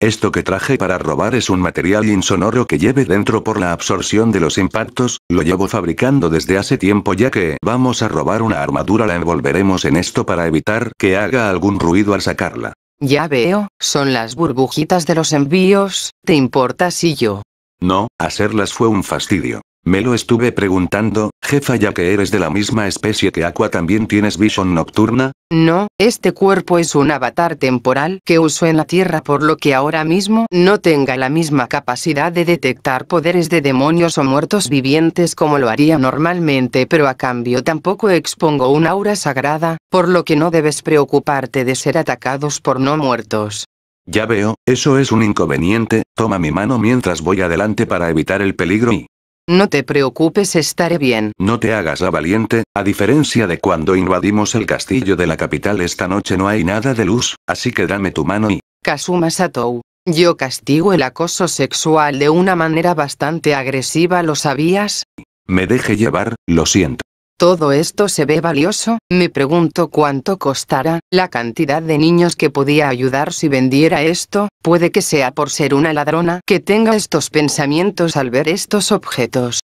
Esto que traje para robar es un material insonoro que lleve dentro por la absorción de los impactos, lo llevo fabricando desde hace tiempo ya que vamos a robar una armadura la envolveremos en esto para evitar que haga algún ruido al sacarla. Ya veo, son las burbujitas de los envíos, ¿te importa si yo? No, hacerlas fue un fastidio. Me lo estuve preguntando, jefa ya que eres de la misma especie que Aqua también tienes visión nocturna? No, este cuerpo es un avatar temporal que uso en la Tierra por lo que ahora mismo no tenga la misma capacidad de detectar poderes de demonios o muertos vivientes como lo haría normalmente pero a cambio tampoco expongo un aura sagrada, por lo que no debes preocuparte de ser atacados por no muertos. Ya veo, eso es un inconveniente, toma mi mano mientras voy adelante para evitar el peligro y... No te preocupes, estaré bien. No te hagas la valiente, a diferencia de cuando invadimos el castillo de la capital esta noche no hay nada de luz, así que dame tu mano y... Kazuma Satou. Yo castigo el acoso sexual de una manera bastante agresiva, ¿lo sabías? Me deje llevar, lo siento todo esto se ve valioso, me pregunto cuánto costará, la cantidad de niños que podía ayudar si vendiera esto, puede que sea por ser una ladrona que tenga estos pensamientos al ver estos objetos.